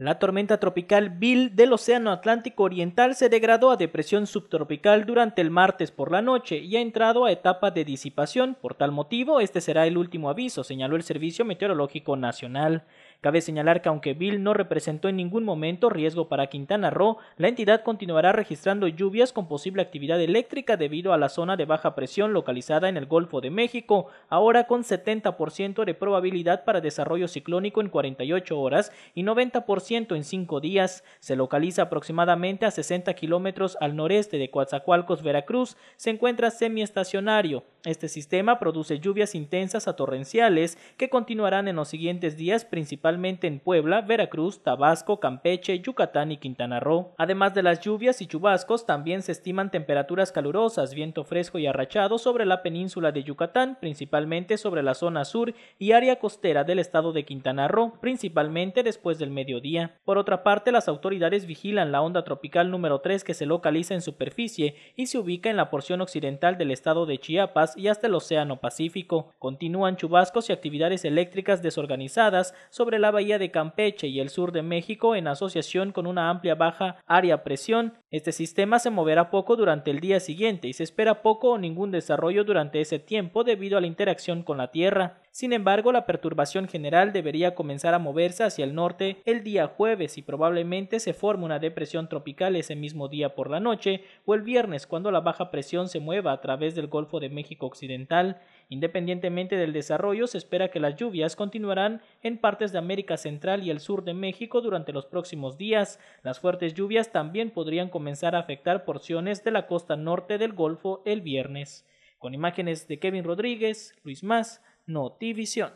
La tormenta tropical Bill del Océano Atlántico Oriental se degradó a depresión subtropical durante el martes por la noche y ha entrado a etapa de disipación. Por tal motivo, este será el último aviso, señaló el Servicio Meteorológico Nacional. Cabe señalar que aunque Bill no representó en ningún momento riesgo para Quintana Roo, la entidad continuará registrando lluvias con posible actividad eléctrica debido a la zona de baja presión localizada en el Golfo de México, ahora con 70% de probabilidad para desarrollo ciclónico en 48 horas y 90% en 5 días. Se localiza aproximadamente a 60 kilómetros al noreste de Coatzacoalcos, Veracruz, se encuentra semiestacionario. Este sistema produce lluvias intensas a torrenciales que continuarán en los siguientes días principalmente principalmente en Puebla, Veracruz, Tabasco, Campeche, Yucatán y Quintana Roo. Además de las lluvias y chubascos, también se estiman temperaturas calurosas, viento fresco y arrachado sobre la península de Yucatán, principalmente sobre la zona sur y área costera del estado de Quintana Roo, principalmente después del mediodía. Por otra parte, las autoridades vigilan la onda tropical número 3 que se localiza en superficie y se ubica en la porción occidental del estado de Chiapas y hasta el Océano Pacífico. Continúan chubascos y actividades eléctricas desorganizadas sobre la bahía de Campeche y el sur de México en asociación con una amplia baja área presión. Este sistema se moverá poco durante el día siguiente y se espera poco o ningún desarrollo durante ese tiempo debido a la interacción con la Tierra. Sin embargo, la perturbación general debería comenzar a moverse hacia el norte el día jueves y probablemente se forme una depresión tropical ese mismo día por la noche o el viernes cuando la baja presión se mueva a través del Golfo de México Occidental. Independientemente del desarrollo, se espera que las lluvias continuarán en partes de América Central y el sur de México durante los próximos días. Las fuertes lluvias también podrían comenzar a afectar porciones de la costa norte del Golfo el viernes. Con imágenes de Kevin Rodríguez, Luis Más, Notivision.